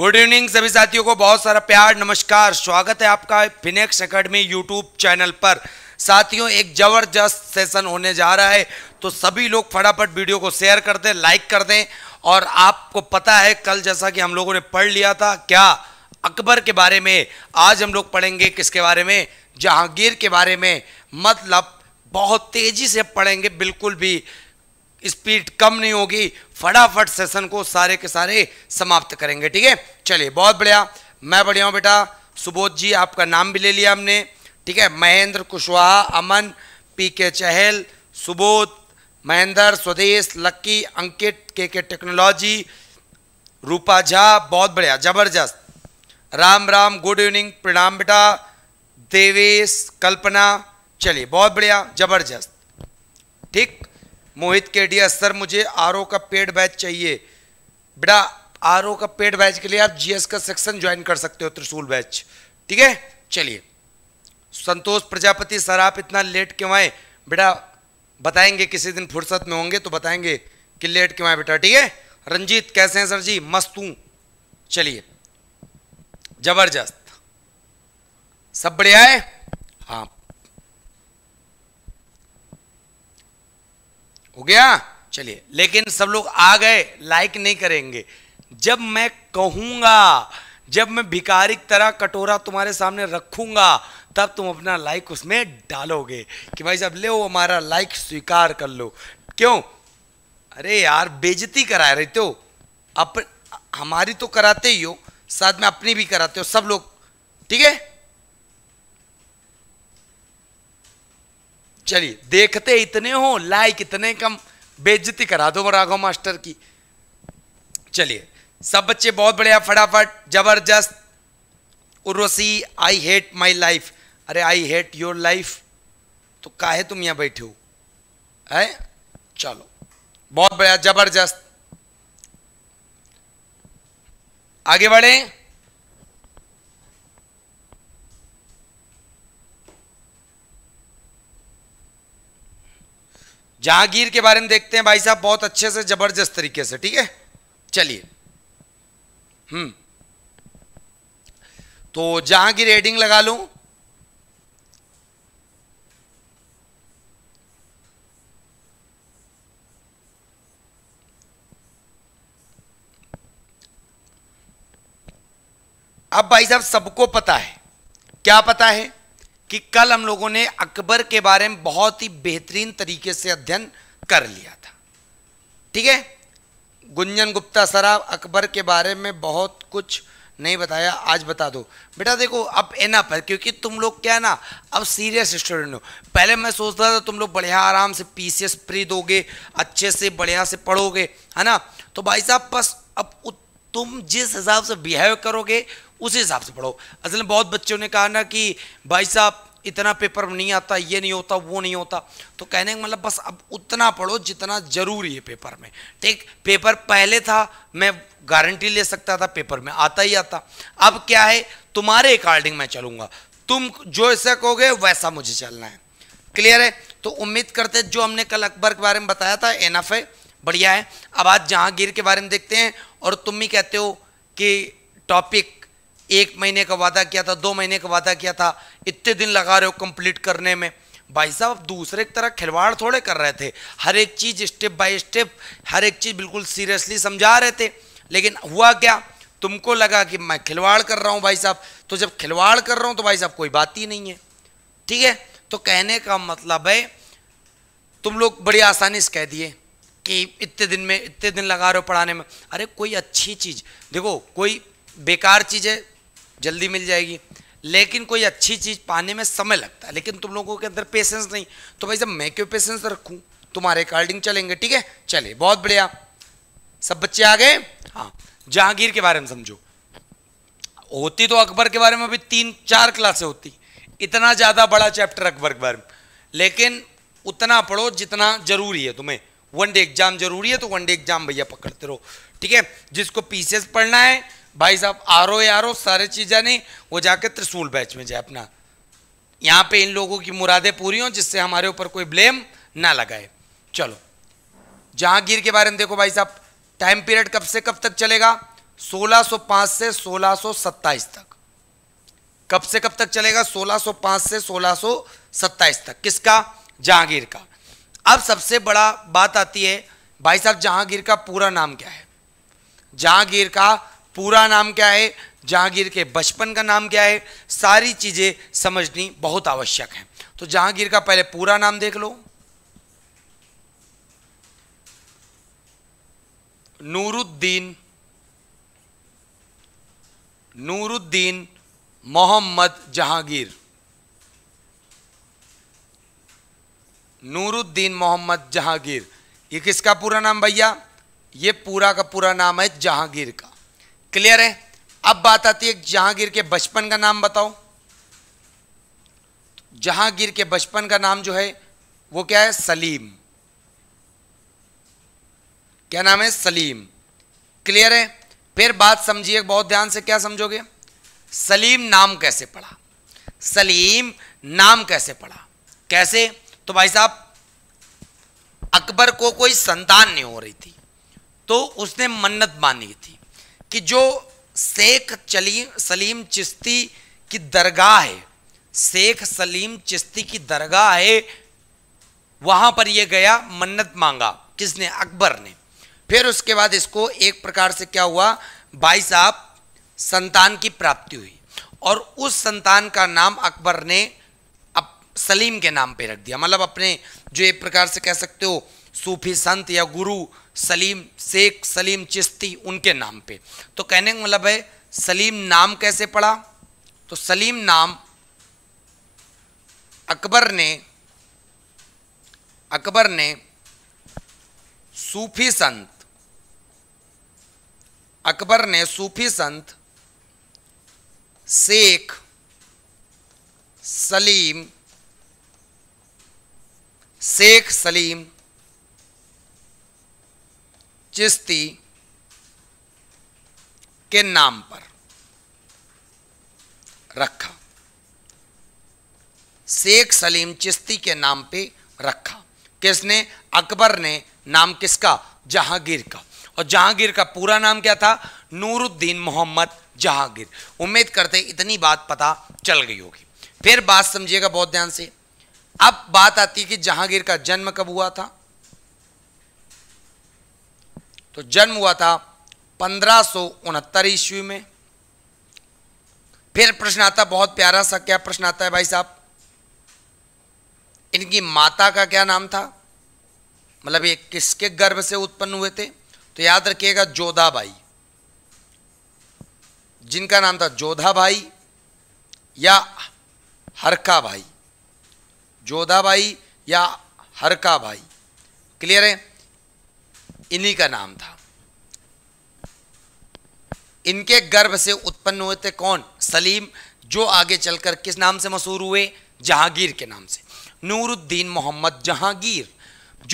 good evening सभी साथियों को बहुत सारा प्यार नमस्कार स्वागत है आपका फिनेक्स अकेडमी यूट्यूब चैनल पर साथियों एक ज़बरदस्त सेशन होने जा रहा है तो सभी लोग फटाफट वीडियो को शेयर कर दें लाइक कर दें और आपको पता है कल जैसा कि हम लोगों ने पढ़ लिया था क्या अकबर के बारे में आज हम लोग पढ़ेंगे किसके बारे में जहांगीर के बारे में मतलब बहुत तेज़ी से पढ़ेंगे बिल्कुल भी स्पीड कम नहीं होगी फटाफट सेशन को सारे के सारे समाप्त करेंगे ठीक है चलिए बहुत बढ़िया मैं बढ़िया हूँ बेटा सुबोध जी आपका नाम भी ले लिया हमने ठीक है महेंद्र कुशवाहा अमन पी के चहल सुबोध महेंद्र स्वदेश लक्की अंकित के के टेक्नोलॉजी रूपा झा बहुत बढ़िया जबरदस्त राम राम गुड इवनिंग प्रणाम बेटा देवेश कल्पना चलिए बहुत बढ़िया जबरदस्त ठीक मोहित केडिया सर मुझे आर का पेड बैच चाहिए बेटा आर का पेड बैच के लिए आप जीएस का सेक्शन ज्वाइन कर सकते हो त्रिशूल बैच ठीक है चलिए संतोष प्रजापति सर आप इतना लेट क्यों आए बेटा बताएंगे किसी दिन फुर्सत में होंगे तो बताएंगे कि लेट क्यों आए बेटा ठीक है रंजीत कैसे हैं सर जी मस्त हूँ चलिए जबरदस्त सब बढ़िया है हाँ हो गया चलिए लेकिन सब लोग आ गए लाइक नहीं करेंगे जब मैं कहूंगा जब मैं भिकारी तरह कटोरा तुम्हारे सामने रखूंगा तब तुम अपना लाइक उसमें डालोगे कि भाई साहब ले हमारा लाइक स्वीकार कर लो क्यों अरे यार बेजती करा रहे तो अप हमारी तो कराते ही हो साथ में अपनी भी कराते हो सब लोग ठीक है चलिए देखते इतने हो लाइक इतने कम बेजती करा दो राघव मास्टर की चलिए सब बच्चे बहुत बढ़िया फटाफट जबरदस्त Urvashi I hate my life अरे आई हेट योर लाइफ तो काहे तुम यहां बैठे हो है चलो बहुत बढ़िया जबरदस्त आगे बढ़े जहांगीर के बारे में देखते हैं भाई साहब बहुत अच्छे से जबरदस्त तरीके से ठीक है चलिए हम्म तो जहांगीर हेडिंग लगा लू अब भाई साहब सबको पता है क्या पता है कि कल हम लोगों ने अकबर के बारे में बहुत ही बेहतरीन तरीके से अध्ययन कर लिया था ठीक है गुंजन गुप्ता सराब अकबर के बारे में बहुत कुछ नहीं बताया आज बता दो बेटा देखो अब एना पर क्योंकि तुम लोग क्या है ना अब सीरियस स्टूडेंट हो पहले मैं सोचता था तुम लोग बढ़िया आराम से पीसीएस प्री दोगे अच्छे से बढ़िया से पढ़ोगे है ना तो भाई साहब बस अब तुम जिस हिसाब से बिहेव करोगे उसी हिसाब से पढ़ो असल में बहुत बच्चों ने कहा ना कि भाई साहब इतना पेपर नहीं आता ये नहीं होता वो नहीं होता तो कहने का मतलब बस अब उतना पढ़ो जितना जरूरी है पेपर में ठीक पेपर पहले था मैं गारंटी ले सकता था पेपर में आता ही आता अब क्या है तुम्हारे अकॉर्डिंग मैं चलूंगा तुम जो ऐसा कहोगे वैसा मुझे चलना है क्लियर है तो उम्मीद करते जो हमने कल अकबर के बारे में बताया था एनफ है बढ़िया है अब आज जहांगीर के बारे में देखते हैं और तुम भी कहते हो कि टॉपिक एक महीने का वादा किया था दो महीने का वादा किया था इतने दिन लगा रहे हो कंप्लीट करने में भाई साहब दूसरे की तरह खिलवाड़ थोड़े कर रहे थे हर एक चीज़ स्टेप बाय स्टेप हर एक चीज़ बिल्कुल सीरियसली समझा रहे थे लेकिन हुआ क्या तुमको लगा कि मैं खिलवाड़ कर रहा हूँ भाई साहब तो जब खिलवाड़ कर रहा हूँ तो भाई साहब कोई बात ही नहीं है ठीक है तो कहने का मतलब है तुम लोग बड़ी आसानी से कह दिए कि इतने दिन में इतने दिन लगा रहे हो पढ़ाने में अरे कोई अच्छी चीज़ देखो कोई बेकार चीज़ है जल्दी मिल जाएगी लेकिन कोई अच्छी चीज़ पाने में समय लगता है लेकिन तुम लोगों के अंदर पेशेंस नहीं तो भाई जब मैं क्यों पेशेंस रखूँ तुम्हारे अकॉर्डिंग चलेंगे ठीक है चले बहुत बढ़िया सब बच्चे आ गए हाँ जहांगीर के बारे में समझो होती तो अकबर के बारे में अभी तीन चार क्लासे होती इतना ज़्यादा बड़ा चैप्टर अकबर के बारे में लेकिन उतना पढ़ो जितना जरूरी है तुम्हें वन डे एग्जाम जरूरी है तो वन डे एग्जाम भैया पकड़ते रहो ठीक है जिसको पीसेस पढ़ना है भाई साहब आरो यारो सारे चीज़ें नहीं वो जाके त्रिशूल बैच में जाए अपना यहाँ पे इन लोगों की मुरादें पूरी हों जिससे हमारे ऊपर कोई ब्लेम ना लगाए चलो जहांगीर के बारे में देखो भाई साहब टाइम पीरियड कब से कब तक चलेगा 1605 से 1627 तक कब से कब तक चलेगा 1605 से 1627 तक किसका जहांगीर का अब सबसे बड़ा बात आती है भाई साहब जहांगीर का पूरा नाम क्या है जहांगीर का पूरा नाम क्या है जहांगीर के बचपन का नाम क्या है सारी चीज़ें समझनी बहुत आवश्यक है तो जहांगीर का पहले पूरा नाम देख लो नूरुद्दीन नूरुद्दीन मोहम्मद जहांगीर नूरुद्दीन मोहम्मद जहांगीर ये किसका पूरा नाम भैया ये पूरा का पूरा नाम है जहांगीर का क्लियर है अब बात आती है जहांगीर के बचपन का नाम बताओ जहांगीर के बचपन का नाम जो है वो क्या है सलीम क्या नाम है सलीम क्लियर है फिर बात समझिए बहुत ध्यान से क्या समझोगे सलीम नाम कैसे पढ़ा सलीम नाम कैसे पढ़ा कैसे तो भाई साहब अकबर को कोई संतान नहीं हो रही थी तो उसने मन्नत मानी थी कि जो शेख चलीम सलीम चिश्ती की दरगाह है शेख सलीम चिश्ती की दरगाह है वहां पर यह गया मन्नत मांगा किसने अकबर ने फिर उसके बाद इसको एक प्रकार से क्या हुआ भाई साहब संतान की प्राप्ति हुई और उस संतान का नाम अकबर ने अब सलीम के नाम पे रख दिया मतलब अपने जो एक प्रकार से कह सकते हो सूफी संत या गुरु सलीम शेख सलीम चिश्ती उनके नाम पे तो कहने का मतलब है सलीम नाम कैसे पड़ा तो सलीम नाम अकबर ने अकबर ने सूफी संत अकबर ने सूफी संत शेख सलीम शेख सलीम चिश्ती के नाम पर रखा शेख सलीम चिश्ती के नाम पे रखा किसने अकबर ने नाम किसका जहांगीर का और जहांगीर का पूरा नाम क्या था नूरुद्दीन मोहम्मद जहांगीर उम्मीद करते इतनी बात पता चल गई होगी फिर बात समझिएगा बहुत ध्यान से अब बात आती है कि जहांगीर का जन्म कब हुआ था तो जन्म हुआ था पंद्रह उनहत्तर ईस्वी में फिर प्रश्न आता बहुत प्यारा सा क्या प्रश्न आता है भाई साहब इनकी माता का क्या नाम था मतलब ये किसके गर्भ से उत्पन्न हुए थे तो याद रखिएगा जोधा भाई जिनका नाम था जोधा भाई या हरका भाई जोधा भाई या हरका भाई क्लियर है इन्हीं का नाम था इनके गर्भ से उत्पन्न हुए थे कौन सलीम जो आगे चलकर किस नाम से मशहूर हुए जहांगीर के नाम से नूरुद्दीन मोहम्मद जहांगीर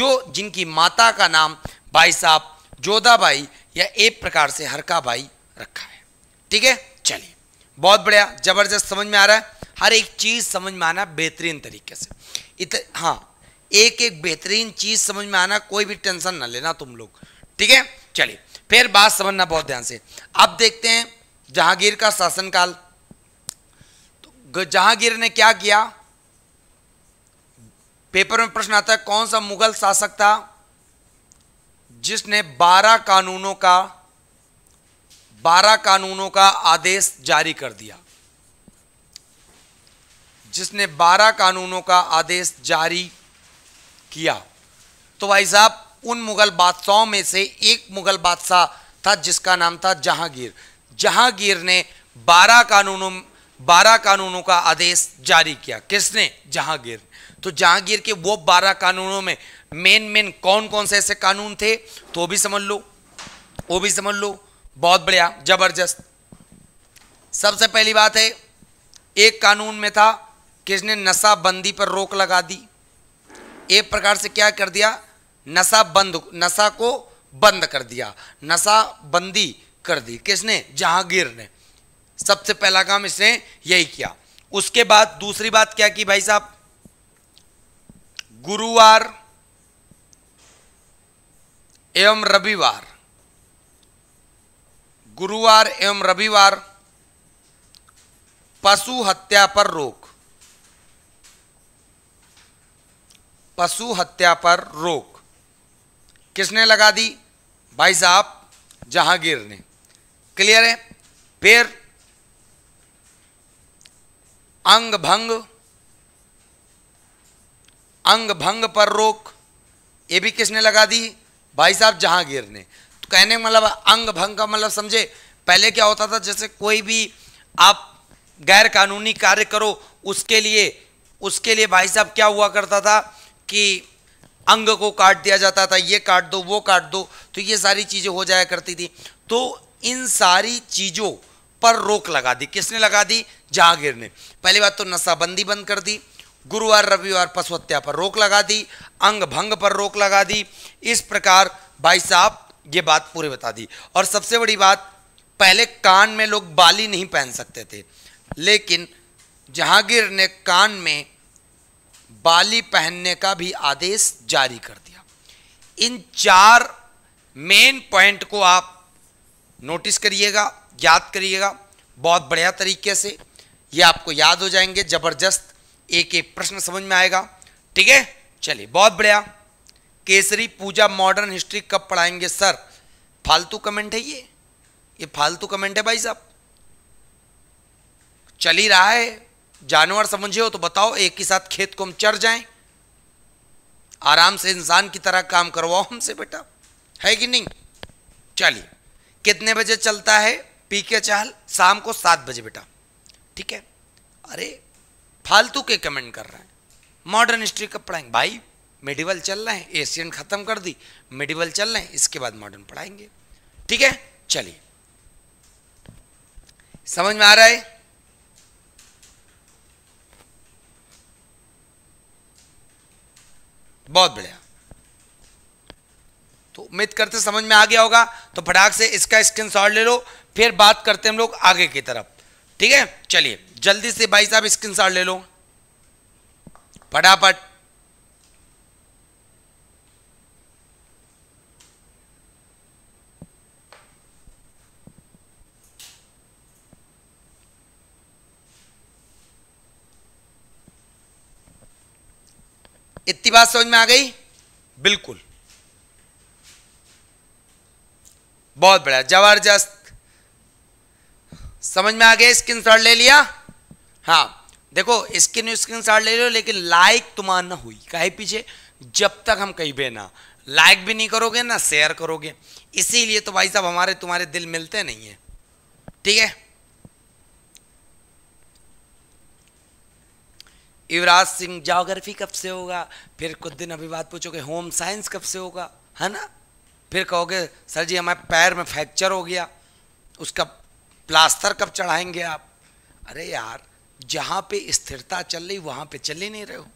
जो जिनकी माता का नाम भाई साहब जोधाबाई या एक प्रकार से हरका भाई रखा है ठीक है चलिए बहुत बढ़िया जबरदस्त समझ में आ रहा है हर एक चीज़ समझ में आना बेहतरीन तरीके से इत हाँ एक एक बेहतरीन चीज समझ में आना कोई भी टेंशन ना लेना तुम लोग ठीक है चलिए फिर बात समझना बहुत ध्यान से अब देखते हैं जहांगीर का शासनकाल तो जहांगीर ने क्या किया पेपर में प्रश्न आता है कौन सा मुगल शासक था जिसने 12 कानूनों का 12 कानूनों का आदेश जारी कर दिया जिसने 12 कानूनों का आदेश जारी किया तो भाई साहब उन मुगल बादशाहों में से एक मुगल बादशाह था जिसका नाम था जहांगीर जहांगीर ने बारह कानूनों बारह कानूनों का आदेश जारी किया किसने जहांगीर तो जहांगीर के वो बारह कानूनों में मेन मेन कौन कौन से ऐसे कानून थे तो भी समझ लो वो भी समझ लो बहुत बढ़िया जबरदस्त सबसे पहली बात है एक कानून में था किसने नशाबंदी पर रोक लगा दी एक प्रकार से क्या कर दिया नशा बंद नशा को बंद कर दिया नशा बंदी कर दी किसने जहांगीर ने सबसे पहला काम इसने यही किया उसके बाद दूसरी बात क्या की भाई साहब गुरुवार एवं रविवार गुरुवार एवं रविवार पशु हत्या पर रोक पशु हत्या पर रोक किसने लगा दी भाई साहब जहांगीर ने क्लियर है फिर अंग भंग अंग भंग पर रोक ये भी किसने लगा दी भाई साहब जहांगीर ने तो कहने मतलब अंग भंग का मतलब समझे पहले क्या होता था जैसे कोई भी आप गैर कानूनी कार्य करो उसके लिए उसके लिए भाई साहब क्या हुआ करता था कि अंग को काट दिया जाता था ये काट दो वो काट दो तो ये सारी चीज़ें हो जाया करती थी तो इन सारी चीज़ों पर रोक लगा दी किसने लगा दी जहांगीर ने पहली बात तो नशाबंदी बंद कर दी गुरुवार रविवार पशु हत्या पर रोक लगा दी अंग भंग पर रोक लगा दी इस प्रकार भाई साहब ये बात पूरी बता दी और सबसे बड़ी बात पहले कान में लोग बाली नहीं पहन सकते थे लेकिन जहांगीर ने कान में बाली पहनने का भी आदेश जारी कर दिया इन चार मेन पॉइंट को आप नोटिस करिएगा याद करिएगा बहुत बढ़िया तरीके से ये आपको याद हो जाएंगे जबरदस्त एक एक प्रश्न समझ में आएगा ठीक है चलिए बहुत बढ़िया केसरी पूजा मॉडर्न हिस्ट्री कब पढ़ाएंगे सर फालतू कमेंट है ये ये फालतू कमेंट है भाई साहब चल ही रहा है जानवर समझे हो तो बताओ एक ही साथ खेत को हम चढ़ जाए आराम से इंसान की तरह काम करवाओ हमसे बेटा है कि नहीं चलिए कितने बजे चलता है पी के चाल शाम को सात बजे बेटा ठीक है अरे फालतू के कमेंट कर रहे हैं मॉडर्न हिस्ट्री कब पढ़ाएंगे भाई मेडिवल चल रहे हैं एशियन ख़त्म कर दी मेडिवल चल रहे हैं इसके बाद मॉडर्न पढ़ाएंगे ठीक है चलिए समझ में आ रहा है बहुत बढ़िया तो उम्मीद करते समझ में आ गया होगा तो फटाक से इसका स्क्रीन ले लो फिर बात करते हम लोग आगे की तरफ ठीक है चलिए जल्दी से भाई साहब स्क्रीन ले लो फटाफट इतनी बात समझ में आ गई बिल्कुल बहुत बढ़िया जबरदस्त समझ में आ गया स्क्रीन शॉट ले लिया हाँ देखो स्क्रीन स्क्रीन शॉट ले लो लेकिन लाइक तुम्हारा ना हुई कहे पीछे जब तक हम कहीं बे ना लाइक भी नहीं करोगे ना शेयर करोगे इसीलिए तो भाई साहब हमारे तुम्हारे दिल मिलते नहीं है ठीक है युवराज सिंह जोग्राफी कब से होगा फिर कुछ दिन अभी बात पूछोगे होम साइंस कब से होगा है ना फिर कहोगे सर जी हमारे पैर में फ्रैक्चर हो गया उसका प्लास्टर कब चढ़ाएंगे आप अरे यार जहाँ पे स्थिरता चल रही वहाँ पे चल ही नहीं रहे हो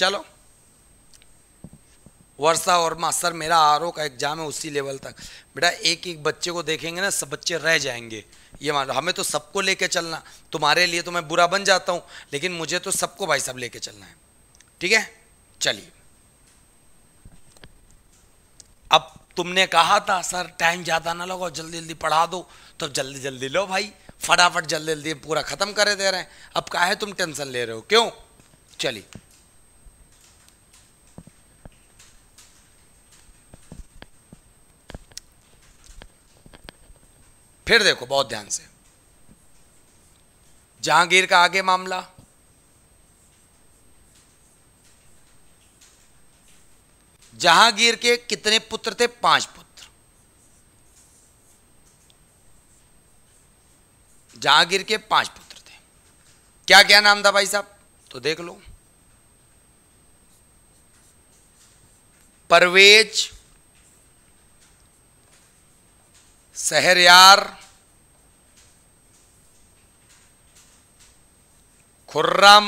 चलो वर्षा और सर मेरा आर का एग्जाम है उसी लेवल तक बेटा एक एक बच्चे को देखेंगे ना सब बच्चे रह जाएंगे ये मान लो हमें तो सबको लेके चलना तुम्हारे लिए तो मैं बुरा बन जाता हूँ लेकिन मुझे तो सबको भाई साहब लेके चलना है ठीक है चलिए अब तुमने कहा था सर टाइम ज़्यादा ना लगाओ जल्दी जल्दी पढ़ा दो तो जल्दी जल्दी लो भाई फटाफट जल्दी जल्दी पूरा ख़त्म करे दे रहे हैं अब का है तुम टेंशन ले रहे हो क्यों चलिए फिर देखो बहुत ध्यान से जहांगीर का आगे मामला जहांगीर के कितने पुत्र थे पांच पुत्र जहांगीर के पांच पुत्र थे क्या क्या नाम था भाई साहब तो देख लो परवेज सहरयार खुर्रम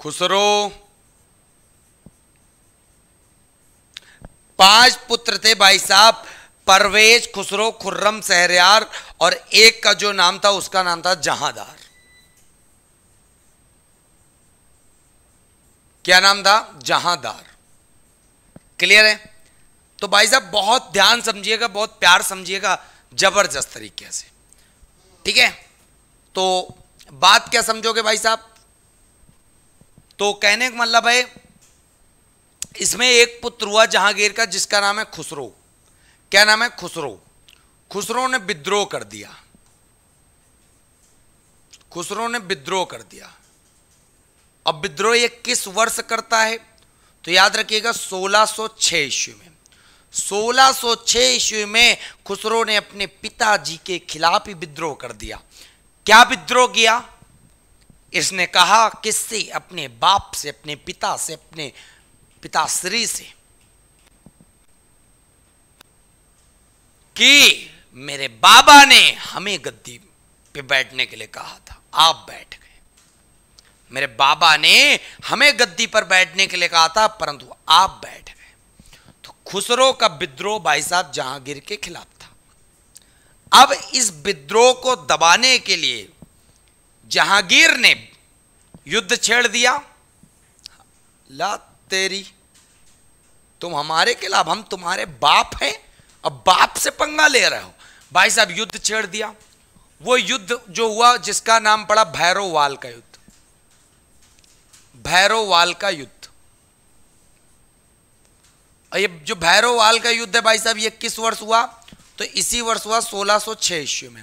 खुसरो पांच पुत्र थे भाई साहब परवेज खुसरो खुर्रम सहरियार और एक का जो नाम था उसका नाम था जहांदार क्या नाम था जहांदार क्लियर है तो भाई साहब बहुत ध्यान समझिएगा बहुत प्यार समझिएगा जबरदस्त तरीके से ठीक है तो बात क्या समझोगे भाई साहब तो कहने का मतलब है इसमें एक पुत्र हुआ जहांगीर का जिसका नाम है खुसरो क्या नाम है खुसरो खुसरो ने विद्रोह कर दिया खुसरो ने विद्रोह कर दिया अब विद्रोह ये किस वर्ष करता है तो याद रखिएगा 1606 सौ ईस्वी में सोलह 1606 ईस्वी में खुसरो ने अपने पिताजी के खिलाफ ही विद्रोह कर दिया क्या विद्रोह किया इसने कहा किससे अपने बाप से अपने पिता से अपने पिताश्री से कि मेरे बाबा ने हमें गद्दी पे बैठने के लिए कहा था आप बैठ गए मेरे बाबा ने हमें गद्दी पर बैठने के लिए कहा था परंतु आप बैठ खुसरो का विद्रोह भाई साहब जहांगीर के खिलाफ था अब इस विद्रोह को दबाने के लिए जहांगीर ने युद्ध छेड़ दिया ला तेरी तुम हमारे खिलाफ हम तुम्हारे बाप हैं अब बाप से पंगा ले रहे हो भाई साहब युद्ध छेड़ दिया वो युद्ध जो हुआ जिसका नाम पड़ा भैरोवाल का युद्ध भैरोवाल का युद्ध ये जो भैरववाल का युद्ध है भाई साहब ये किस वर्ष हुआ तो इसी वर्ष हुआ 1606 सौ ईस्वी में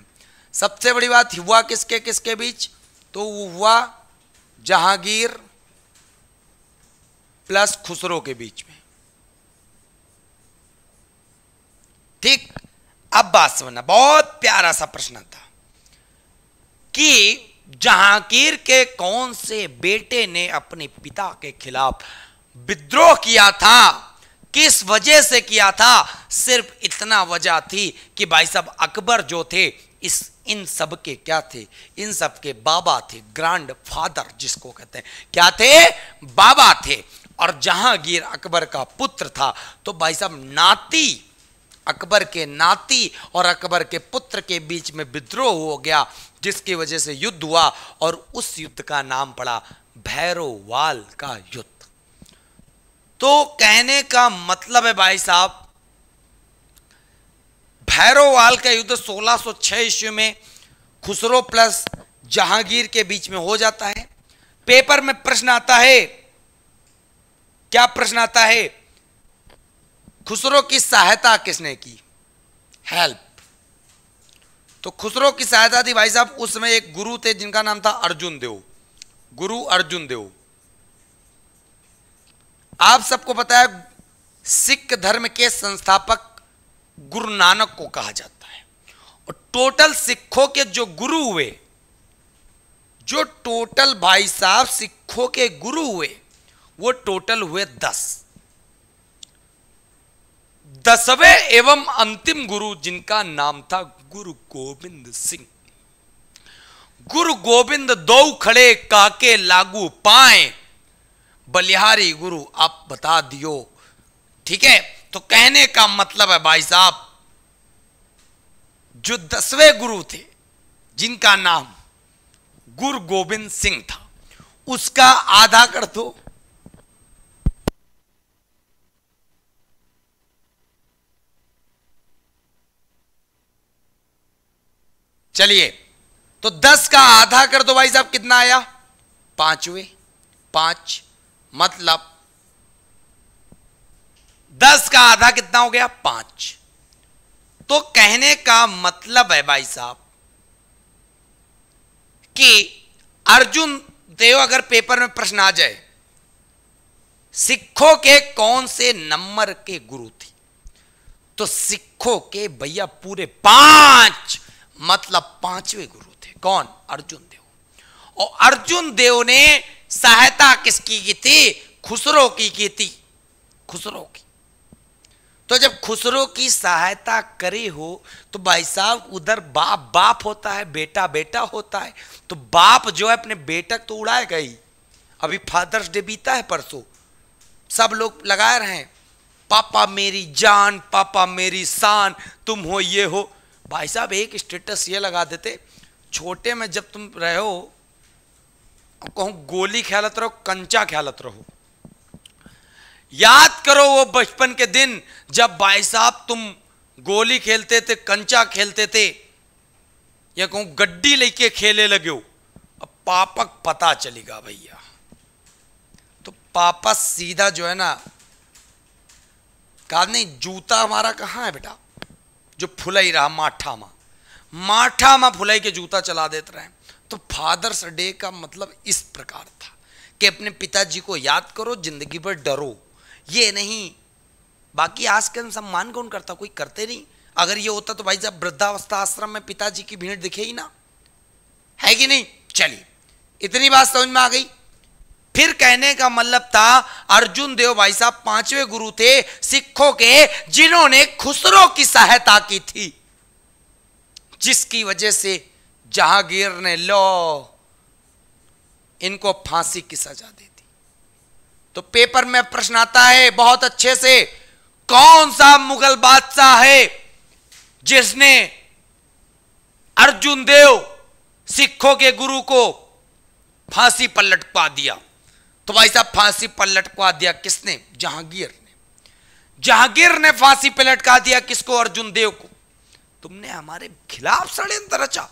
सबसे बड़ी बात हुआ किसके किसके बीच तो हुआ जहांगीर प्लस खुसरो के बीच में ठीक अब बात समझना बहुत प्यारा सा प्रश्न था कि जहांगीर के कौन से बेटे ने अपने पिता के खिलाफ विद्रोह किया था किस वजह से किया था सिर्फ इतना वजह थी कि भाई साहब अकबर जो थे इस इन सब के क्या थे इन सब के बाबा थे ग्रैंड फादर जिसको कहते हैं क्या थे बाबा थे और जहांगीर अकबर का पुत्र था तो भाई साहब नाती अकबर के नाती और अकबर के पुत्र के बीच में विद्रोह हो गया जिसकी वजह से युद्ध हुआ और उस युद्ध का नाम पड़ा भैरोवाल का युद्ध तो कहने का मतलब है भाई साहब भैरोवाल का युद्ध 1606 ईस्वी में खुसरो प्लस जहांगीर के बीच में हो जाता है पेपर में प्रश्न आता है क्या प्रश्न आता है खुसरो की सहायता किसने की हेल्प तो खुसरो की सहायता थी भाई साहब उसमें एक गुरु थे जिनका नाम था अर्जुन देव गुरु अर्जुन देव आप सबको पता है सिख धर्म के संस्थापक गुरु नानक को कहा जाता है और टोटल सिखों के जो गुरु हुए जो टोटल भाई साहब सिखों के गुरु हुए वो टोटल हुए दस दसवें एवं अंतिम गुरु जिनका नाम था गुरु गोविंद सिंह गुरु गोविंद दो खड़े काके लागू पाए बलिहारी गुरु आप बता दियो ठीक है तो कहने का मतलब है भाई साहब जो दसवें गुरु थे जिनका नाम गुरु गोविंद सिंह था उसका आधा कर दो चलिए तो दस का आधा कर दो भाई साहब कितना आया पांचवे पांच मतलब दस का आधा कितना हो गया पांच तो कहने का मतलब है भाई साहब कि अर्जुन देव अगर पेपर में प्रश्न आ जाए सिखों के कौन से नंबर के गुरु थे तो सिखों के भैया पूरे पांच मतलब पांचवे गुरु थे कौन अर्जुन देव और अर्जुन देव ने सहायता किसकी की थी खुसरो की की थी खुसरो की तो जब खुसरो की सहायता करी हो तो भाई साहब उधर बाप बाप होता है बेटा बेटा होता है तो बाप जो है अपने बेटक तो उड़ाए गई अभी फादर्स डे बीता है परसों सब लोग लगाए रहे हैं पापा मेरी जान पापा मेरी शान तुम हो ये हो भाई साहब एक स्टेटस ये लगा देते छोटे में जब तुम रहे हो कहू गोली ख्यालत रहो कंचा ख्यालत रहो याद करो वो बचपन के दिन जब भाई साहब तुम गोली खेलते थे कंचा खेलते थे या कहू गड्डी लेके खेले लगे हो अब पापक पता चलेगा भैया तो पापा सीधा जो है ना कहा नहीं जूता हमारा कहाँ है बेटा जो फुलाई रहा माठा माँ माठा माँ फुलाई के जूता चला देते रहे तो फादर्स डे का मतलब इस प्रकार था कि अपने पिताजी को याद करो जिंदगी पर डरो ये नहीं बाकी आज के सम्मान कौन करता कोई करते नहीं अगर ये होता तो भाई साहब वृद्धावस्था आश्रम में पिताजी की भीड़ दिखे ही ना है कि नहीं चलिए इतनी बात समझ में आ गई फिर कहने का मतलब था अर्जुन देव भाई साहब पांचवे गुरु थे सिखों के जिन्होंने खुसरो की सहायता की थी जिसकी वजह से जहांगीर ने लो इनको फांसी की सजा दे दी तो पेपर में प्रश्न आता है बहुत अच्छे से कौन सा मुगल बादशाह है जिसने अर्जुन देव सिखों के गुरु को फांसी पर लटका दिया तो भाई साहब फांसी पर लटका दिया किसने जहांगीर ने जहांगीर ने फांसी पर लटका दिया किसको अर्जुन देव को तुमने हमारे खिलाफ षड्यंत्र रचा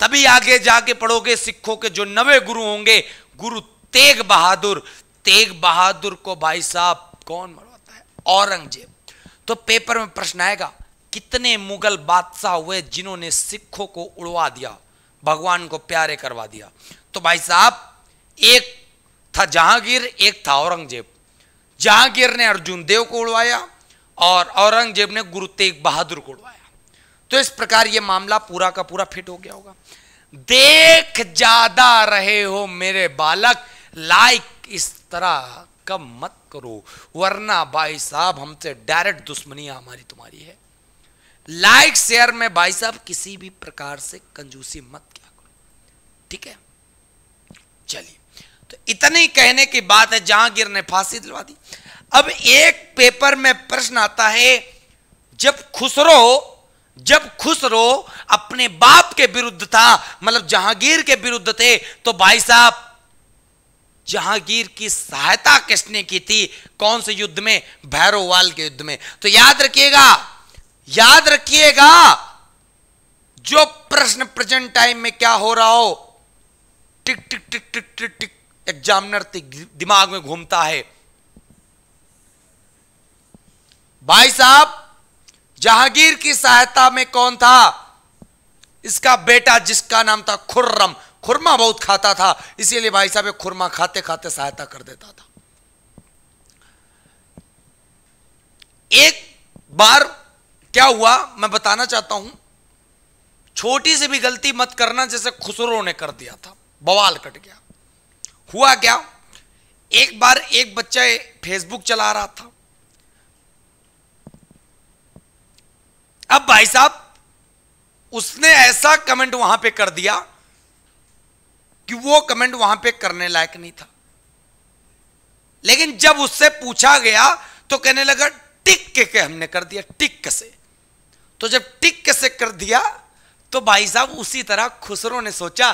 तभी आगे जाके पढ़ोगे सिखों के जो नवे गुरु होंगे गुरु तेग बहादुर तेग बहादुर को भाई साहब कौन मरवाता है औरंगजेब तो पेपर में प्रश्न आएगा कितने मुगल बादशाह हुए जिन्होंने सिखों को उड़वा दिया भगवान को प्यारे करवा दिया तो भाई साहब एक था जहांगीर एक था औरंगजेब जहांगीर ने अर्जुन देव को उड़वाया और औरंगजेब ने गुरु तेग बहादुर को उड़वाया तो इस प्रकार ये मामला पूरा का पूरा फिट हो गया होगा देख ज्यादा रहे हो मेरे बालक लाइक इस तरह कम मत करो वरना भाई साहब हमसे डायरेक्ट दुश्मनी हमारी तुम्हारी है लाइक शेयर में भाई साहब किसी भी प्रकार से कंजूसी मत क्या करो ठीक है चलिए तो इतने ही कहने की बात है जहांगीर ने फांसी दिलवा दी अब एक पेपर में प्रश्न आता है जब खुसरो जब खुसरो अपने बाप के विरुद्ध था मतलब जहांगीर के विरुद्ध थे तो भाई साहब जहांगीर की सहायता किसने की थी कौन से युद्ध में भैरोवाल के युद्ध में तो याद रखिएगा याद रखिएगा जो प्रश्न प्रेजेंट टाइम में क्या हो रहा हो टिक टिक टिक टिक टिक टिक एग्जामिनर दिमाग में घूमता है भाई साहब जहांगीर की सहायता में कौन था इसका बेटा जिसका नाम था खुर्रम खुरमा बहुत खाता था इसीलिए भाई साहब खुरमा खाते खाते सहायता कर देता था एक बार क्या हुआ मैं बताना चाहता हूं छोटी सी भी गलती मत करना जैसे खुसरो ने कर दिया था बवाल कट गया हुआ क्या एक बार एक बच्चा फेसबुक चला रहा था अब भाई साहब उसने ऐसा कमेंट वहां पे कर दिया कि वो कमेंट वहां पे करने लायक नहीं था लेकिन जब उससे पूछा गया तो कहने लगा टिक के, के हमने कर दिया टिक से तो जब टिक से कर दिया तो भाई साहब उसी तरह खुसरो ने सोचा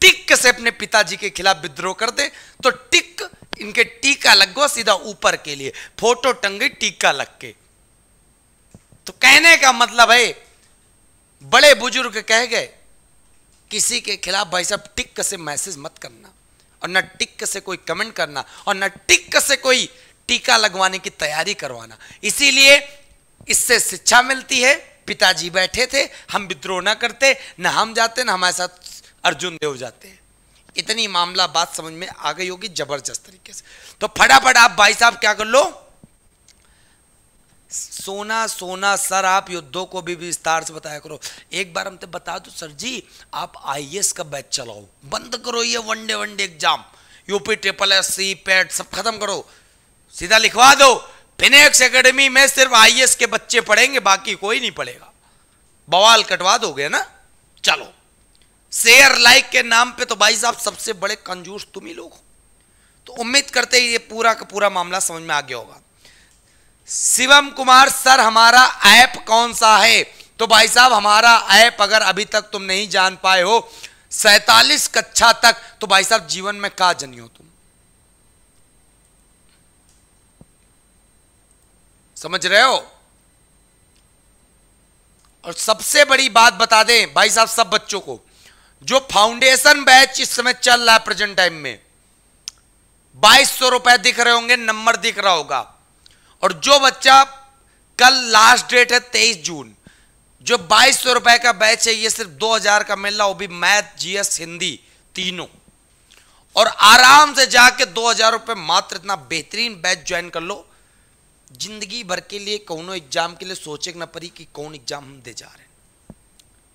टिक से अपने पिताजी के खिलाफ विद्रोह कर दे तो टिक इनके टीका लग गो सीधा ऊपर के लिए फोटो टंगी टीका लग के तो कहने का मतलब है बड़े बुजुर्ग कह गए किसी के खिलाफ भाई साहब टिक से मैसेज मत करना और न टिक से कोई कमेंट करना और न टिक से कोई टीका लगवाने की तैयारी करवाना इसीलिए इससे शिक्षा मिलती है पिताजी बैठे थे हम विद्रोह ना करते ना हम जाते ना हमारे साथ अर्जुन देव जाते हैं इतनी मामला बात समझ में आ गई होगी जबरदस्त तरीके से तो फटाफट आप भाई साहब क्या कर लो सोना सोना सर आप युद्धों को भी विस्तार से बताया करो एक बार हम तो बता दो सर जी आप आईएएस का बैच चलाओ बंद करो ये one day one day exam UP triple S C PET सब खत्म करो सीधा लिखवा दो फिनेक्स एकेडमी में सिर्फ आईएएस के बच्चे पढ़ेंगे बाकी कोई नहीं पढ़ेगा बवाल कटवा दोगे ना चलो शेयर लाइक के नाम पे तो भाई साहब सबसे बड़े कंजूस तुम ही लोग तो उम्मीद करते ये पूरा का पूरा मामला समझ में आ गया होगा शिवम कुमार सर हमारा ऐप कौन सा है तो भाई साहब हमारा ऐप अगर अभी तक तुम नहीं जान पाए हो सैतालीस कक्षा तक तो भाई साहब जीवन में का जनी हो तुम समझ रहे हो और सबसे बड़ी बात बता दें भाई साहब सब बच्चों को जो फाउंडेशन बैच इस समय चल रहा है प्रेजेंट टाइम में बाईस सौ रुपए दिख रहे होंगे नंबर दिख रहा होगा और जो बच्चा कल लास्ट डेट है तेईस जून जो बाईस सौ रुपए का बैच है ये सिर्फ दो हजार का मिल रहा वो भी मैथ जीएस हिंदी तीनों और आराम से जाके दो हजार रुपए मात्र इतना बेहतरीन बैच ज्वाइन कर लो जिंदगी भर के लिए कौनों एग्जाम के लिए सोचे ना पड़ी कि कौन एग्जाम हम दे जा रहे हैं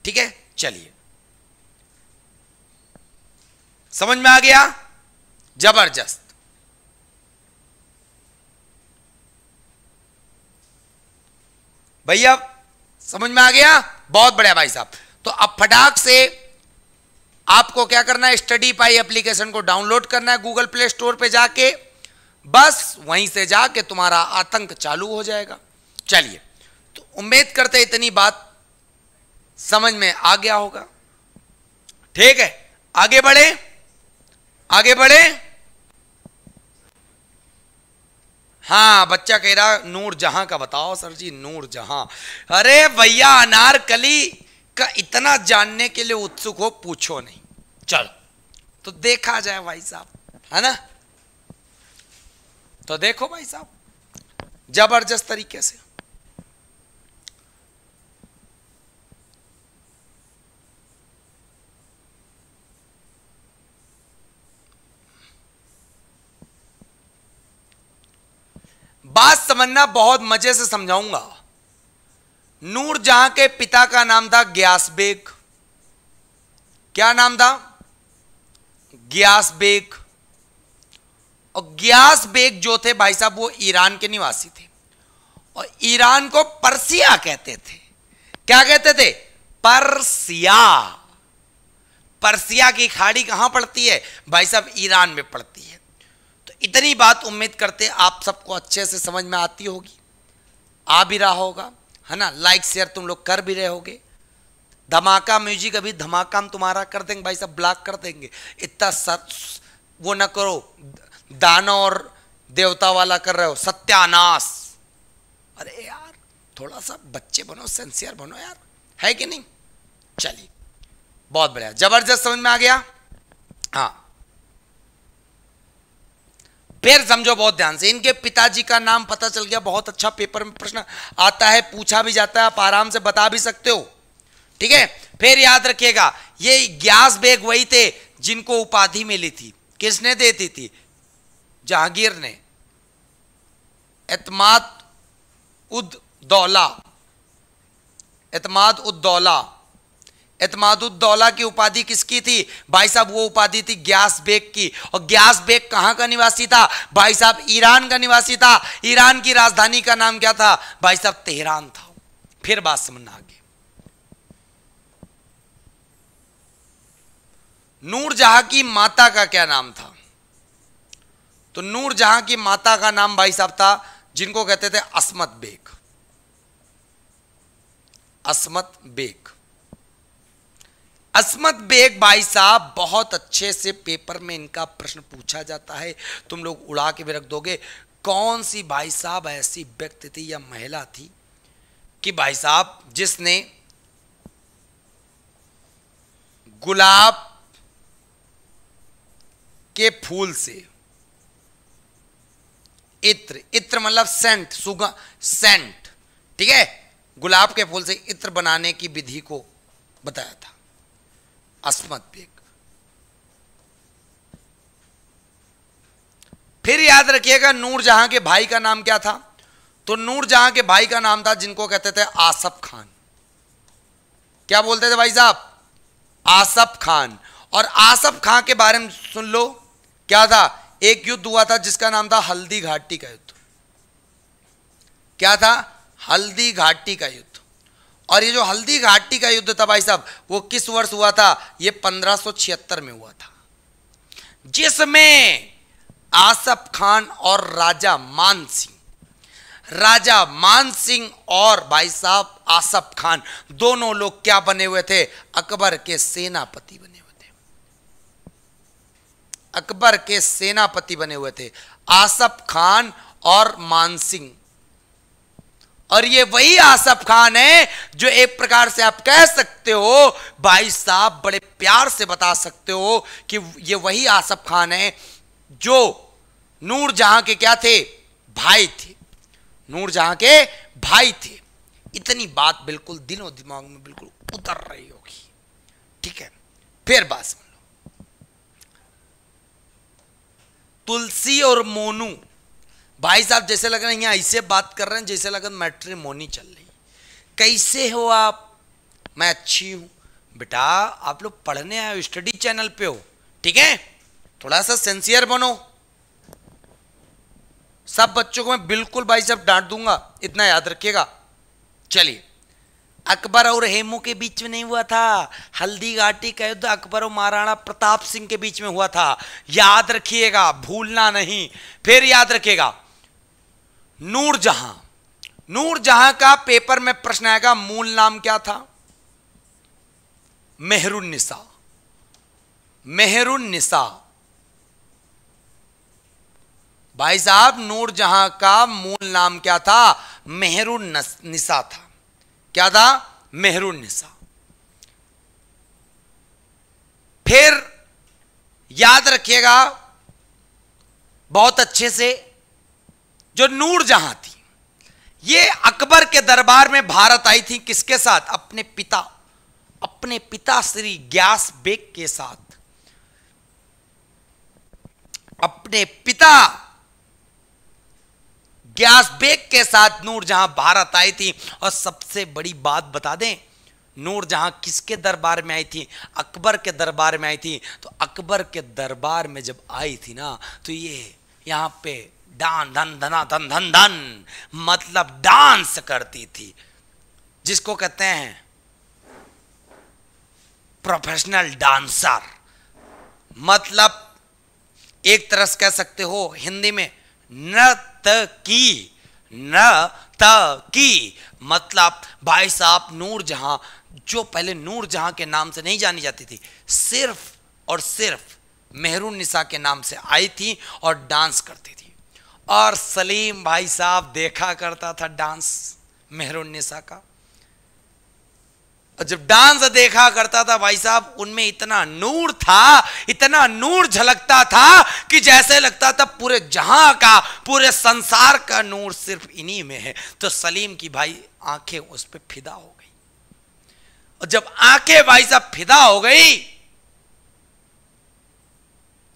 ठीक है चलिए समझ में आ गया जबरदस्त भैया समझ में आ गया बहुत बढ़िया भाई साहब तो अब फटाक से आपको क्या करना है स्टडी पाई एप्लीकेशन को डाउनलोड करना है गूगल प्ले स्टोर पे जाके बस वहीं से जाके तुम्हारा आतंक चालू हो जाएगा चलिए तो उम्मीद करते इतनी बात समझ में आ गया होगा ठीक है आगे बढ़े आगे बढ़े हाँ बच्चा कह रहा नूर जहां का बताओ सर जी नूर जहां अरे भैया अनारकली का इतना जानने के लिए उत्सुक हो पूछो नहीं चलो तो देखा जाए भाई साहब है ना तो देखो भाई साहब जबरदस्त तरीके से बात समझना बहुत मजे से समझाऊंगा नूर जहां के पिता का नाम था बेग क्या नाम था बेग और बेग जो थे भाई साहब वो ईरान के निवासी थे और ईरान को परसिया कहते थे क्या कहते थे परसिया परसिया की खाड़ी कहां पड़ती है भाई साहब ईरान में पड़ती है इतनी बात उम्मीद करते आप सबको अच्छे से समझ में आती होगी आ भी रहा होगा है ना लाइक शेयर तुम लोग कर भी रहे होगे धमाका म्यूजिक अभी धमाका हम तुम्हारा कर देंगे भाई सब ब्लॉक कर देंगे इतना सच वो ना करो दान और देवता वाला कर रहे हो सत्यानाश अरे यार थोड़ा सा बच्चे बनो सेंसियर बनो यार है कि नहीं चलिए बहुत बढ़िया जबरदस्त समझ में आ गया हाँ फिर समझो बहुत ध्यान से इनके पिताजी का नाम पता चल गया बहुत अच्छा पेपर में प्रश्न आता है पूछा भी जाता है आप आराम से बता भी सकते हो ठीक है फिर याद रखिएगा ये ग्यास बेग वही थे जिनको उपाधि मिली थी किसने देती थी जहांगीर ने एतमाद उद दौला एतमाद उद दौला एतमादुद्दौला की उपाधि किसकी थी भाई साहब वो उपाधि थी ग्यास बेग की और ग्यास बेग कहाँ का निवासी था भाई साहब ईरान का निवासी था ईरान की राजधानी का नाम क्या था भाई साहब तेहरान था फिर बात समझना आगे नूरजहां की माता का क्या नाम था तो नूरजहां की माता का नाम भाई साहब था जिनको कहते थे असमत बेग असमत बेग असमत बेग भाई साहब बहुत अच्छे से पेपर में इनका प्रश्न पूछा जाता है तुम लोग उड़ा के भी रख दोगे कौन सी भाई साहब ऐसी व्यक्ति थी या महिला थी कि भाई साहब जिसने गुलाब के फूल से इत्र इत्र मतलब सेंट सुगा सेंट ठीक है गुलाब के फूल से इत्र बनाने की विधि को बताया था बेग फिर याद रखिएगा नूरजहां के भाई का नाम क्या था तो नूरजहां के भाई का नाम था जिनको कहते थे आसफ खान क्या बोलते थे भाई साहब आसफ खान और आसफ खान के बारे में सुन लो क्या था एक युद्ध हुआ था जिसका नाम था हल्दी घाटी का युद्ध क्या था हल्दी घाटी का युद्ध और ये जो हल्दी घाटी का युद्ध था भाई साहब वो किस वर्ष हुआ था ये 1576 में हुआ था जिसमें आसफ खान और राजा मान सिंह राजा मान सिंह और भाई साहब आसफ खान दोनों लोग क्या बने हुए थे अकबर के सेनापति बने हुए थे अकबर के सेनापति बने हुए थे आसफ खान और मानसिंह और ये वही आसफ खान है जो एक प्रकार से आप कह सकते हो भाई साहब बड़े प्यार से बता सकते हो कि ये वही आसफ खान है जो नूर जहां के क्या थे भाई थे नूर जहां के भाई थे इतनी बात बिल्कुल दिनों दिमाग में बिल्कुल उतर रही होगी ठीक है फिर बात सुन लो तुलसी और मोनू भाई साहब जैसे लग रहे हैं यहाँ ऐसे बात कर रहे हैं जैसे लग मैट्रीमोनी चल रही कैसे हो आप मैं अच्छी हूँ बेटा आप लोग पढ़ने आए हो स्टडी चैनल पे हो ठीक है थोड़ा सा सेंसियर बनो सब बच्चों को मैं बिल्कुल भाई साहब डांट दूंगा इतना याद रखिएगा चलिए अकबर और हेमू के बीच में नहीं हुआ था हल्दी घाटी का युद्ध अकबर और महाराणा प्रताप सिंह के बीच में हुआ था याद रखिएगा भूलना नहीं फिर याद रखिएगा नूरजहां नूरजहां का पेपर में प्रश्न आएगा मूल नाम क्या था मेहरुन्निसा मेहरुन्निसा भाई साहब नूरजहां का मूल नाम क्या था मेहरुन्निसा था क्या था मेहरुन्निसा फिर याद रखिएगा बहुत अच्छे से जो नूर जहां थी ये अकबर के दरबार में भारत आई थी किसके साथ अपने पिता अपने पिता श्री ग्यास बेग के साथ अपने पिता ग्यास बेग के साथ नूर जहां भारत आई थी और सबसे बड़ी बात बता दें नूर जहां किसके दरबार में आई थी अकबर के दरबार में आई थी तो अकबर के दरबार में जब आई थी ना तो ये यहां पे डान धन धना धन धन धन मतलब डांस करती थी जिसको कहते हैं प्रोफेशनल डांसर मतलब एक तरह से कह सकते हो हिंदी में न की त की मतलब भाई साहब नूर जहां जो पहले नूर जहां के नाम से नहीं जानी जाती थी सिर्फ और सिर्फ मेहरून निशा के नाम से आई थी और डांस करती थी और सलीम भाई साहब देखा करता था डांस मेहरुन्निसा का और जब डांस देखा करता था भाई साहब उनमें इतना नूर था इतना नूर झलकता था कि जैसे लगता था पूरे जहां का पूरे संसार का नूर सिर्फ इन्हीं में है तो सलीम की भाई आंखें उस पर फिदा हो गई और जब आंखें भाई साहब फिदा हो गई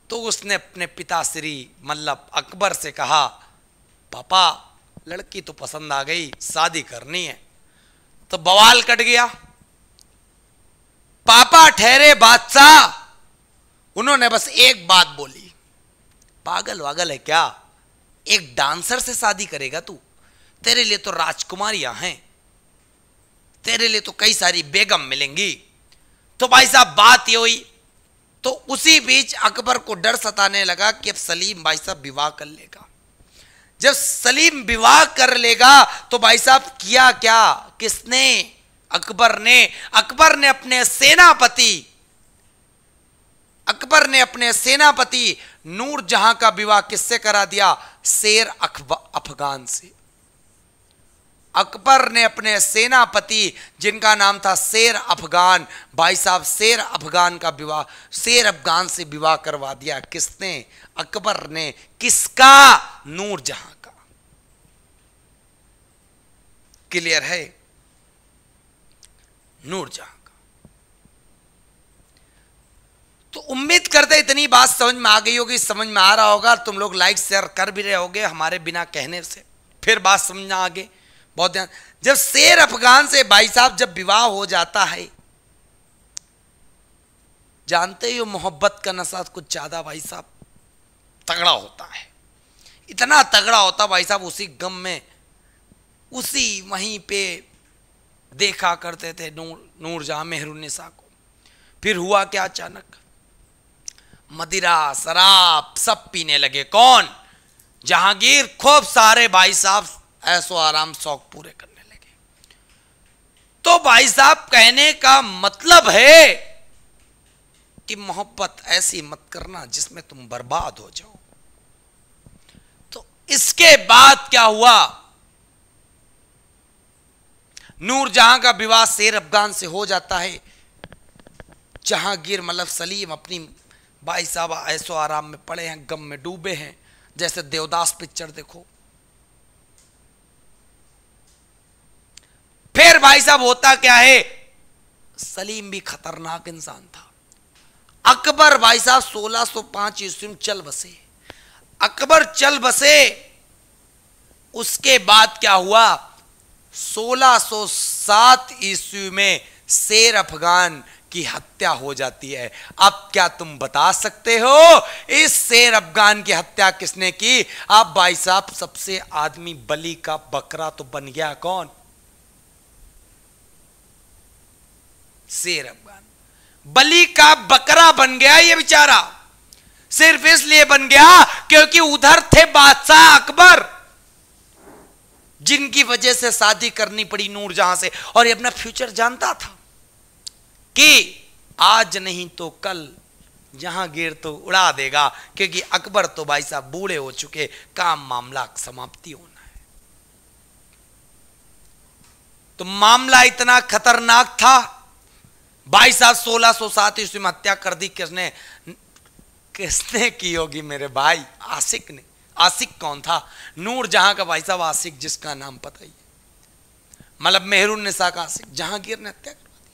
तो उसने अपने पिता श्री मल्लब अकबर से कहा पापा लड़की तो पसंद आ गई शादी करनी है तो बवाल कट गया पापा ठहरे बादशाह उन्होंने बस एक बात बोली पागल वागल है क्या एक डांसर से शादी करेगा तू तेरे लिए तो राजकुमारियां हैं तेरे लिए तो कई सारी बेगम मिलेंगी तो भाई साहब बात ये हुई तो उसी बीच अकबर को डर सताने लगा कि अब सलीम भाई साहब विवाह कर लेगा जब सलीम विवाह कर लेगा तो भाई साहब किया क्या किसने अकबर ने अकबर ने अपने सेनापति अकबर ने अपने सेनापति नूर जहां का विवाह किससे करा दिया शेर अफगान से अकबर ने अपने सेनापति जिनका नाम था शेर अफगान भाई साहब शेर अफगान का विवाह शेर अफगान से विवाह करवा दिया किसने अकबर ने किसका नूर जहां का क्लियर है जहां का तो उम्मीद करते इतनी बात समझ में आ गई होगी समझ में आ रहा होगा तुम लोग लाइक शेयर कर भी रहे होगे हमारे बिना कहने से फिर बात समझना आगे बहुत ध्यान जब शेर अफगान से भाई साहब जब विवाह हो जाता है जानते ही हो मोहब्बत का नशा कुछ ज़्यादा भाई साहब तगड़ा होता है इतना तगड़ा होता भाई साहब उसी गम में उसी वहीं पे देखा करते थे नूर नूरजहाँ मेहरुनिसा को फिर हुआ क्या अचानक मदिरा शराब सब पीने लगे कौन जहांगीर खूब सारे भाई साहब ऐसो आराम शौक पूरे करने लगे तो भाई साहब कहने का मतलब है कि मोहब्बत ऐसी मत करना जिसमें तुम बर्बाद हो जाओ तो इसके बाद क्या हुआ नूर जहां का विवाह शेर अफगान से हो जाता है जहांगीर मलब सलीम अपनी भाई साहब ऐसो आराम में पड़े हैं गम में डूबे हैं जैसे देवदास पिक्चर देखो फिर भाई साहब होता क्या है सलीम भी खतरनाक इंसान था अकबर भाई साहब 1605 ईस्वी में चल बसे अकबर चल बसे उसके बाद क्या हुआ 1607 ईस्वी में शेर अफगान की हत्या हो जाती है अब क्या तुम बता सकते हो इस शेर अफगान की हत्या किसने की अब भाई साहब सबसे आदमी बली का बकरा तो बन गया कौन शेर अफगान बली का बकरा बन गया ये बेचारा सिर्फ इसलिए बन गया क्योंकि उधर थे बादशाह अकबर जिनकी वजह से शादी करनी पड़ी नूर जहां से और ये अपना फ्यूचर जानता था कि आज नहीं तो कल जहां गिर तो उड़ा देगा क्योंकि अकबर तो भाई साहब बूढ़े हो चुके काम मामला समाप्ति होना है तो मामला इतना खतरनाक था बाईस साल सोलह सौ सात ईस्वी में हत्या कर दी किसने किसने की होगी मेरे भाई आसिक ने आसिक कौन था नूर जहां का भाई साहब आसिक जिसका नाम पता ही मतलब मेहरून निशा का आसिक जहांगीर ने हत्या करवा दी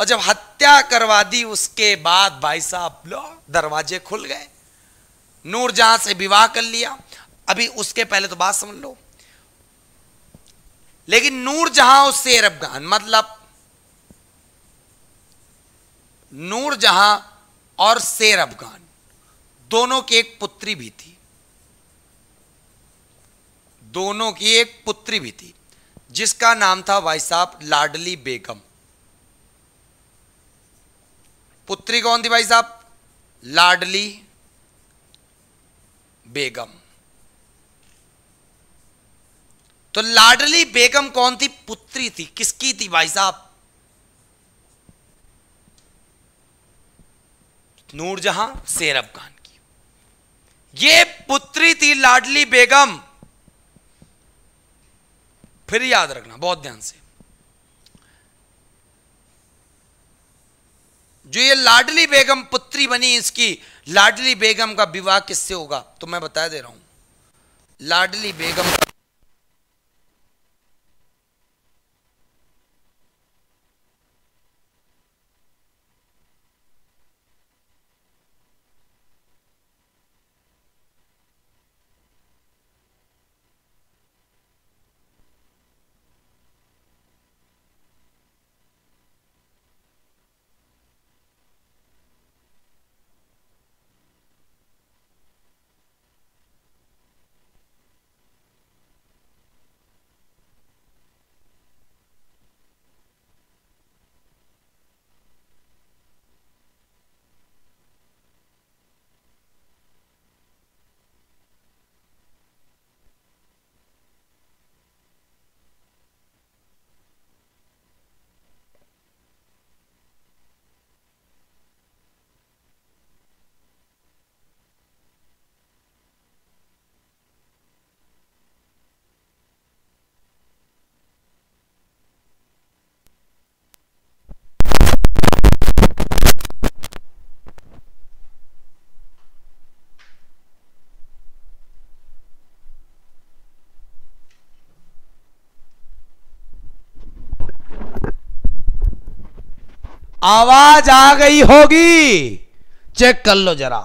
और जब हत्या करवा दी उसके बाद भाई साहब लो दरवाजे खुल गए नूर जहां से विवाह कर लिया अभी उसके पहले तो बात समझ लो लेकिन नूर जहां उससे शेर अफगान मतलब नूर जहां और शेर अफगान दोनों की एक पुत्री भी थी दोनों की एक पुत्री भी थी जिसका नाम था भाई साहब लाडली बेगम पुत्री कौन थी भाई साहब लाडली बेगम तो लाडली बेगम कौन थी पुत्री थी किसकी थी भाई साहब नूरजहां शेर अफगान की ये पुत्री थी लाडली बेगम फिर याद रखना बहुत ध्यान से जो ये लाडली बेगम पुत्री बनी इसकी लाडली बेगम का विवाह किससे होगा तो मैं बता दे रहा हूं लाडली बेगम का आवाज आ गई होगी चेक कर लो जरा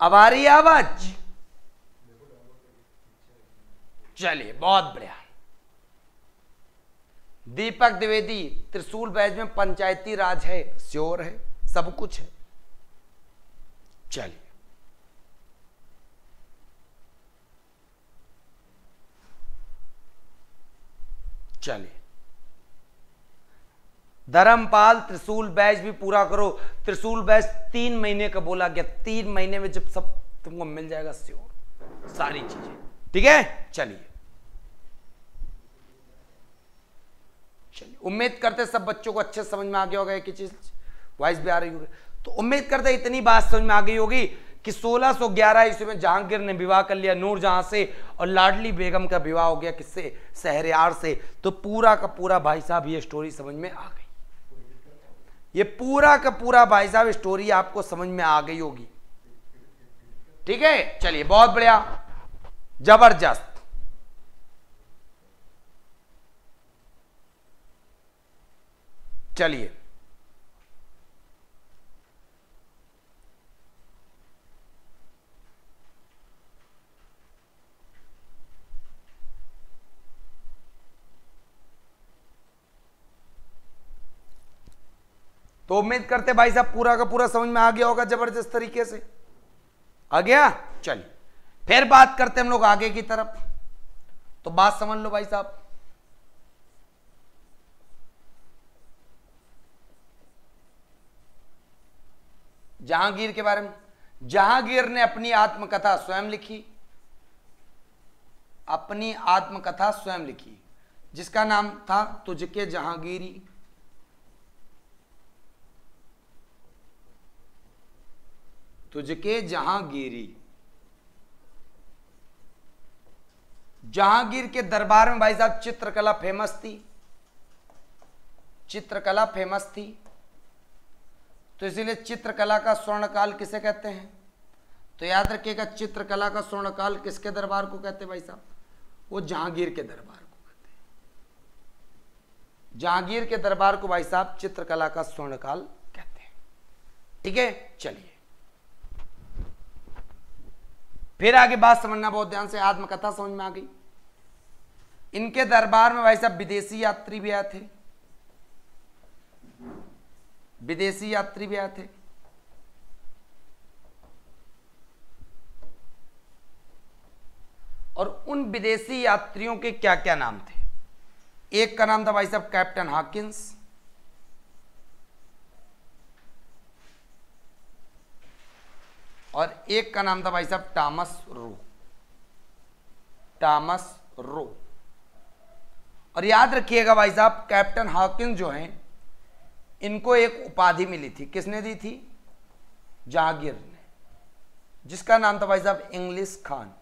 अब आ रही आवाज चलिए बहुत बढ़िया दीपक द्विवेदी त्रिशूल बैज में पंचायती राज है श्योर है सब कुछ है चलिए चलिए धर्मपाल त्रिशूल बैच भी पूरा करो त्रिशूल बैच तीन महीने का बोला गया तीन महीने में जब सब तुमको मिल जाएगा स्योर सारी चीजें ठीक है चलिए चलिए उम्मीद करते सब बच्चों को अच्छे समझ में आ गया होगा एक चीज वॉइस भी आ रही होगी तो उम्मीद करते इतनी बात समझ में आ गई होगी कि 1611 ईस्वी में जहांगीर ने विवाह कर लिया नूरजहां से और लाडली बेगम का विवाह हो गया किससे सहरियार से तो पूरा का पूरा भाई साहब ये स्टोरी समझ में आ गई ये पूरा का पूरा भाई साहब स्टोरी आपको समझ में आ गई होगी ठीक है चलिए बहुत बढ़िया जबरदस्त चलिए तो उम्मीद करते भाई साहब पूरा का पूरा समझ में आ गया होगा जबरदस्त तरीके से आ गया चल फिर बात करते हम लोग आगे की तरफ तो बात समझ लो भाई साहब जहांगीर के बारे में जहांगीर ने अपनी आत्मकथा स्वयं लिखी अपनी आत्मकथा स्वयं लिखी जिसका नाम था तुझके जहांगीरी तुझके जहांगीरी जहांगीर के दरबार में भाई साहब चित्रकला फेमस थी चित्रकला फेमस थी तो इसीलिए चित्रकला का स्वर्णकाल किसे कहते हैं तो याद रखिएगा चित्रकला का स्वर्णकाल किसके दरबार को कहते हैं भाई साहब वो जहांगीर के दरबार को कहते हैं जहांगीर के दरबार को भाई साहब चित्रकला का स्वर्णकाल कहते हैं ठीक है चलिए फिर आगे बात समझना बहुत ध्यान से आत्मकथा समझ में आ गई इनके दरबार में भाई साहब विदेशी यात्री भी आए थे विदेशी यात्री भी आए थे और उन विदेशी यात्रियों के क्या क्या नाम थे एक का नाम था भाई साहब कैप्टन हाकिंस और एक का नाम था भाई साहब टामस रो टामस रो और याद रखिएगा भाई साहब कैप्टन हॉकिंग जो हैं इनको एक उपाधि मिली थी किसने दी थी जागीर ने जिसका नाम था भाई साहब इंग्लिश खान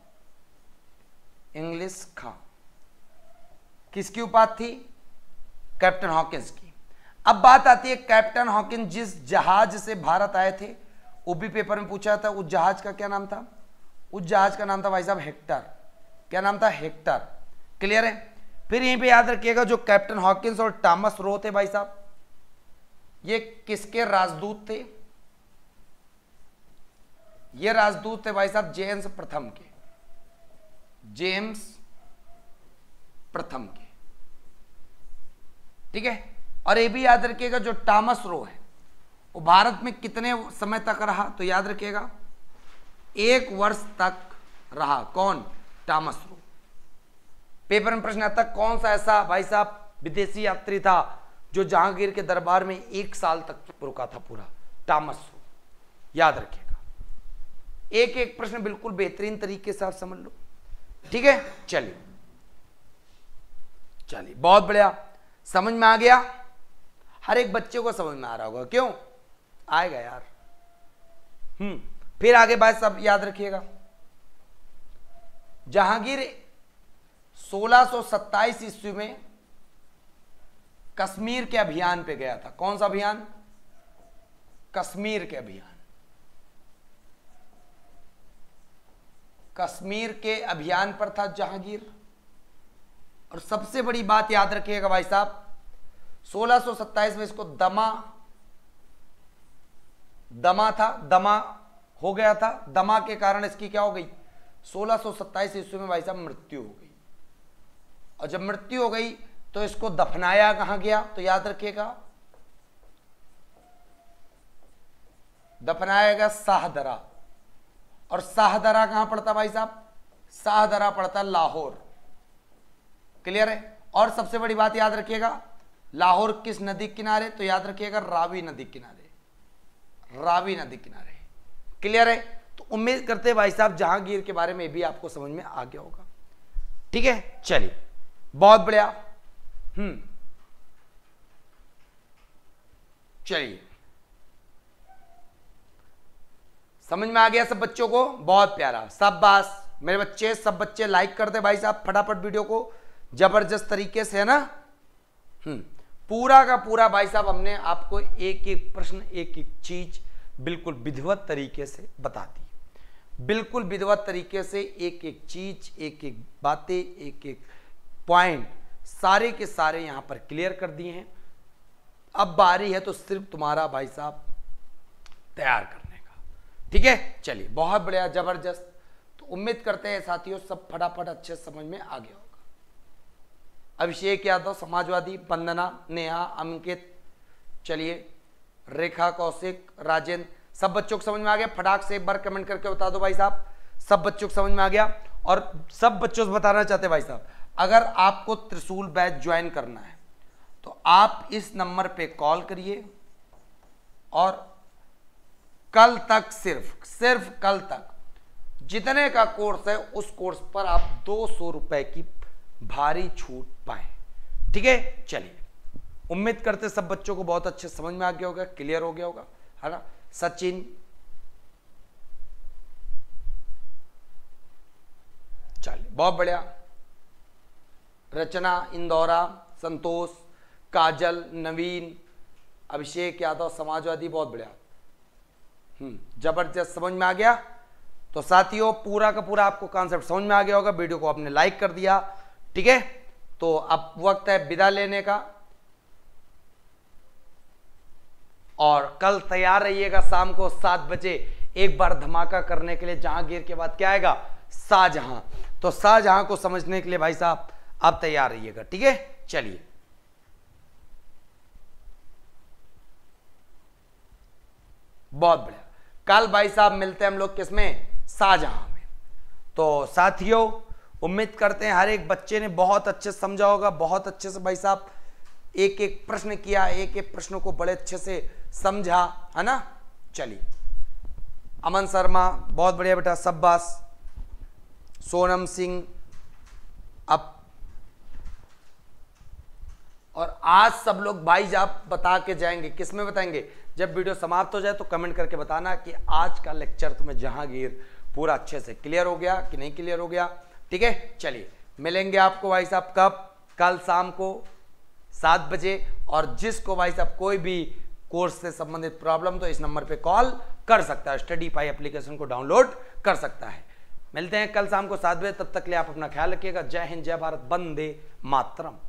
इंग्लिश खान किसकी उपाधि थी कैप्टन हॉकिंस की अब बात आती है कैप्टन हॉकिंस जिस जहाज से भारत आए थे ओबी पेपर में पूछा था उस जहाज का क्या नाम था उस जहाज का नाम था भाई साहब हेक्टर क्या नाम था हेक्टर क्लियर है फिर यहीं पे याद रखिएगा जो कैप्टन हॉकिंस और टॉमस रो थे भाई साहब ये किसके राजदूत थे ये राजदूत थे भाई साहब जेम्स प्रथम के जेम्स प्रथम के ठीक है और ये भी याद रखिएगा जो टॉमस रो है वो भारत में कितने समय तक रहा तो याद रखिएगा एक वर्ष तक रहा कौन रो पेपर में प्रश्न आता कौन सा ऐसा भाई साहब विदेशी यात्री था जो जहांगीर के दरबार में एक साल तक रुका था पूरा रो याद रखिएगा एक एक प्रश्न बिल्कुल बेहतरीन तरीके से आप समझ लो ठीक है चलिए चलिए बहुत बढ़िया समझ में आ गया हर एक बच्चे को समझ में आ रहा होगा क्यों आएगा यार हम्म फिर आगे बात सब याद रखिएगा जहांगीर 1627 ईस्वी में कश्मीर के अभियान पे गया था कौन सा अभियान कश्मीर के अभियान कश्मीर के अभियान पर था जहांगीर और सबसे बड़ी बात याद रखिएगा भाई साहब 1627 में इसको दमा दमा था दमा हो गया था दमा के कारण इसकी क्या हो गई सोलह सौ ईस्वी में भाई साहब मृत्यु हो गई और जब मृत्यु हो गई तो इसको दफनाया कहां गया तो याद रखिएगा दफनाया गया शाहदरा और शाहदरा कहां पड़ता भाई साहब शाहदरा पड़ता लाहौर क्लियर है और सबसे बड़ी बात याद रखिएगा लाहौर किस नदी किनारे तो याद रखिएगा रावी नदी किनारे रावी नदी किनारे क्लियर है तो उम्मीद करते भाई साहब जहांगीर के बारे में भी आपको समझ में आ गया होगा ठीक है चलिए बहुत बढ़िया हम्म चलिए समझ में आ गया सब बच्चों को बहुत प्यारा सब बास मेरे बच्चे सब बच्चे लाइक कर दे भाई साहब फटाफट वीडियो को जबरदस्त तरीके से है ना हम्म पूरा का पूरा भाई साहब हमने आपको एक एक प्रश्न एक एक चीज बिल्कुल विधिवत तरीके से बता दी बिल्कुल विधिवत तरीके से एक एक चीज एक एक बातें एक एक पॉइंट सारे के सारे यहां पर क्लियर कर दिए हैं अब बारी है तो सिर्फ तुम्हारा भाई साहब तैयार करने का ठीक है चलिए बहुत बढ़िया जबरदस्त तो उम्मीद करते हैं साथियों सब फटाफट अच्छे समझ में आ गया अभिषेक यादव समाजवादी वंदना नेहा अंकित चलिए रेखा कौशिक राजेंद्र सब बच्चों को समझ में आ गया फटाक से एक बार कमेंट करके बता दो भाई साहब सब बच्चों को समझ में आ गया और सब बच्चों से बताना चाहते भाई साहब अगर आपको त्रिशूल बैच ज्वाइन करना है तो आप इस नंबर पे कॉल करिए और कल तक सिर्फ सिर्फ कल तक जितने का कोर्स है उस कोर्स पर आप दो सौ रुपए की भारी छूट पाए ठीक है चलिए उम्मीद करते सब बच्चों को बहुत अच्छे समझ में आ गया होगा क्लियर हो गया होगा है ना सचिन चलिए बहुत बढ़िया रचना इंदौरा संतोष काजल नवीन अभिषेक यादव समाजवादी बहुत बढ़िया हम्म, जबरदस्त समझ में आ गया तो साथियों पूरा का पूरा आपको कॉन्सेप्ट समझ में आ गया होगा वीडियो को आपने लाइक कर दिया ठीक है तो अब वक्त है विदा लेने का और कल तैयार रहिएगा शाम को सात बजे एक बार धमाका करने के लिए जहांगीर के बाद क्या आएगा शाहजहां तो शाहजहां को समझने के लिए भाई साहब आप तैयार रहिएगा ठीक है चलिए बहुत बढ़िया कल भाई साहब मिलते हैं हम लोग किसमें शाहजहां में तो साथियों उम्मीद करते हैं हर एक बच्चे ने बहुत अच्छे से समझा होगा बहुत अच्छे से भाई साहब एक एक प्रश्न किया एक एक प्रश्नों को बड़े अच्छे से समझा है ना चलिए अमन शर्मा बहुत बढ़िया बेटा सब्बास सोनम सिंह अब और आज सब लोग भाई जाप बता के जाएंगे किस में बताएंगे जब वीडियो समाप्त हो जाए तो कमेंट करके बताना कि आज का लेक्चर तुम्हें जहांगीर पूरा अच्छे से क्लियर हो गया कि नहीं क्लियर हो गया ठीक है चलिए मिलेंगे आपको भाई साहब कब कल शाम को सात बजे और जिसको भाई साहब कोई भी कोर्स से संबंधित प्रॉब्लम तो इस नंबर पे कॉल कर सकता है स्टडी पाई एप्लीकेशन को डाउनलोड कर सकता है मिलते हैं कल शाम को सात बजे तब तक लिए आप अपना ख्याल रखिएगा जय हिंद जय भारत बंदे मातरम